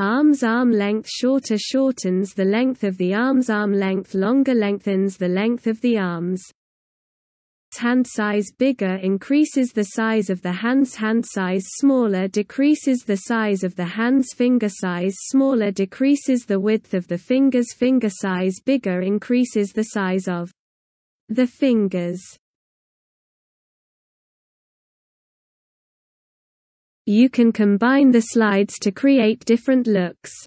Arms arm length shorter shortens the length of the arms arm length longer lengthens the length of the arms. Hand size bigger increases the size of the hands hand size smaller decreases the size of the hands finger size smaller decreases the width of the fingers finger size bigger increases the size of the fingers You can combine the slides to create different looks.